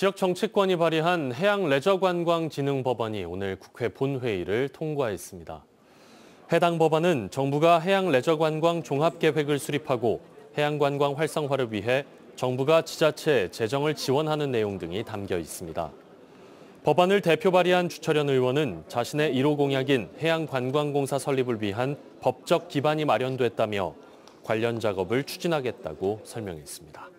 지역 정치권이 발의한 해양 레저 관광 진흥 법안이 오늘 국회 본회의를 통과했습니다. 해당 법안은 정부가 해양 레저 관광 종합 계획을 수립하고 해양 관광 활성화를 위해 정부가 지자체에 재정을 지원하는 내용 등이 담겨 있습니다. 법안을 대표 발의한 주철현 의원은 자신의 1호 공약인 해양관광공사 설립을 위한 법적 기반이 마련됐다며 관련 작업을 추진하겠다고 설명했습니다.